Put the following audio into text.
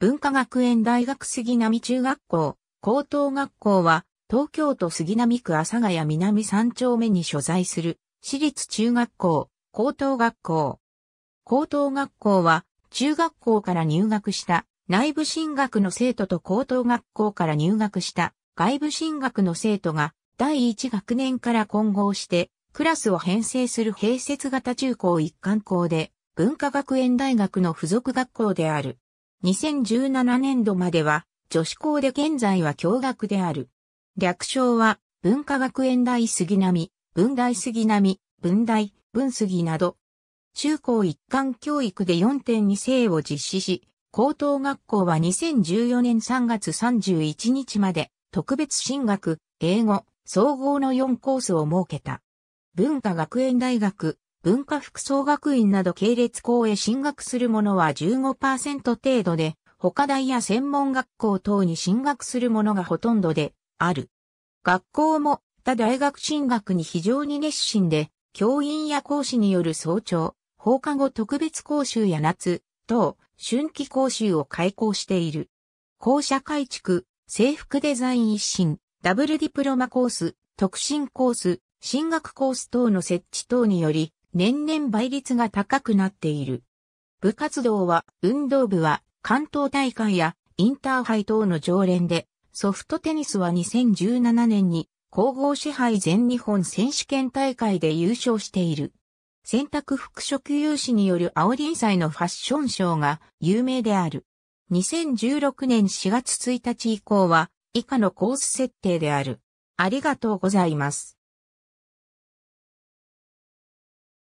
文化学園大学杉並中学校、高等学校は、東京都杉並区阿佐ヶ谷南3丁目に所在する、私立中学校、高等学校。高等学校は、中学校から入学した内部進学の生徒と高等学校から入学した外部進学の生徒が第1学年から混合してクラスを編成する併設型中高一貫校で文化学園大学の付属学校である。2017年度までは女子校で現在は共学である。略称は文化学園大杉並、文大杉並、文大、文杉など。中高一貫教育で4.2世を実施し、高等学校は2014年3月31日まで特別進学、英語、総合の4コースを設けた。文化学園大学、文化服装学院など系列校へ進学する者は15%程度で、他大や専門学校等に進学する者がほとんどである。学校も他大学進学に非常に熱心で、教員や講師による早朝、放課後特別講習や夏、等、春季講習を開講している。校舎改築、制服デザイン一新、ダブルディプロマコース、特進コース、進学コース等の設置等により、年々倍率が高くなっている。部活動は、運動部は関東大会やインターハイ等の常連で、ソフトテニスは2017年に皇后支配全日本選手権大会で優勝している。選択服飾有志による青林祭のファッションショーが有名である。2016年4月1日以降は以下のコース設定である。ありがとうございます。